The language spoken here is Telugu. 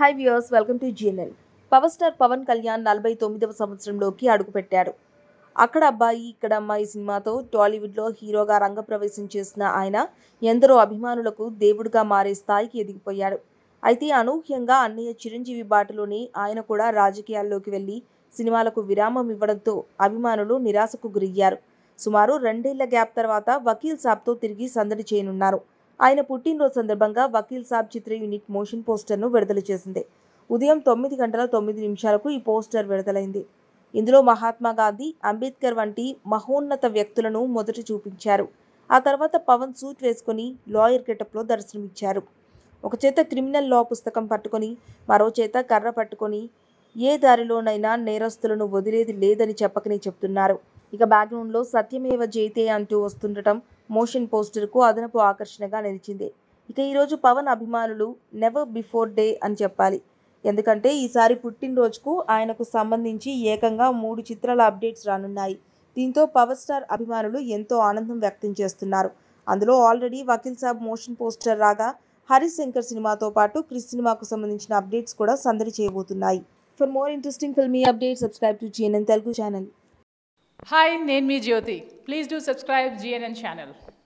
High viewers welcome to GNN power star Pawan Kalyan నలభై తొమ్మిదవ సంవత్సరంలోకి అడుగుపెట్టారు అక్కడ అబ్బాయి ఇక్కడ అమ్మాయి సినిమాతో టాలీవుడ్లో హీరోగా రంగప్రవేశం చేసిన ఆయన ఎందరో అభిమానులకు దేవుడిగా మారే స్థాయికి ఎదిగిపోయాడు అయితే అనూహ్యంగా అన్నయ్య చిరంజీవి బాటలోనే ఆయన కూడా రాజకీయాల్లోకి వెళ్ళి సినిమాలకు విరామం ఇవ్వడంతో అభిమానులు నిరాశకు గురయ్యారు సుమారు రెండేళ్ల గ్యాప్ తర్వాత వకీల్ సాబ్తో తిరిగి సందడి చేయనున్నారు ఆయన పుట్టినరోజు సందర్భంగా వకీల్ సాబ్ చిత్ర యూనిట్ మోషన్ పోస్టర్ను విడుదల చేసింది ఉదయం తొమ్మిది గంటల తొమ్మిది నిమిషాలకు ఈ పోస్టర్ విడుదలైంది ఇందులో మహాత్మా గాంధీ అంబేద్కర్ వంటి మహోన్నత వ్యక్తులను మొదట చూపించారు ఆ తర్వాత పవన్ సూట్ వేసుకుని లాయర్ గెటప్లో దర్శనమిచ్చారు ఒక చేత క్రిమినల్ లా పుస్తకం పట్టుకొని మరో చేత కర్ర పట్టుకొని ఏ దారిలోనైనా నేరస్తులను వదిలేది లేదని చెప్పకనే చెప్తున్నారు ఇక బ్యాక్గ్రౌండ్లో సత్యమేవ జైతే అంటూ వస్తుండటం మోషన్ పోస్టర్కు అదనపు ఆకర్షణగా నిలిచింది ఇక ఈరోజు పవన్ అభిమానులు నెవర్ బిఫోర్ డే అని చెప్పాలి ఎందుకంటే ఈసారి పుట్టినరోజుకు ఆయనకు సంబంధించి ఏకంగా మూడు చిత్రాల అప్డేట్స్ రానున్నాయి దీంతో పవర్ స్టార్ అభిమానులు ఎంతో ఆనందం వ్యక్తం చేస్తున్నారు అందులో already Vakeel Saab motion poster రాగా హరిశంకర్ సినిమాతో పాటు క్రిస్ సినిమాకు సంబంధించిన అప్డేట్స్ కూడా సందడి చేయబోతున్నాయి for more interesting filmy update subscribe to GNN Telugu channel Hi, name me Jyoti. Please do subscribe GNN channel.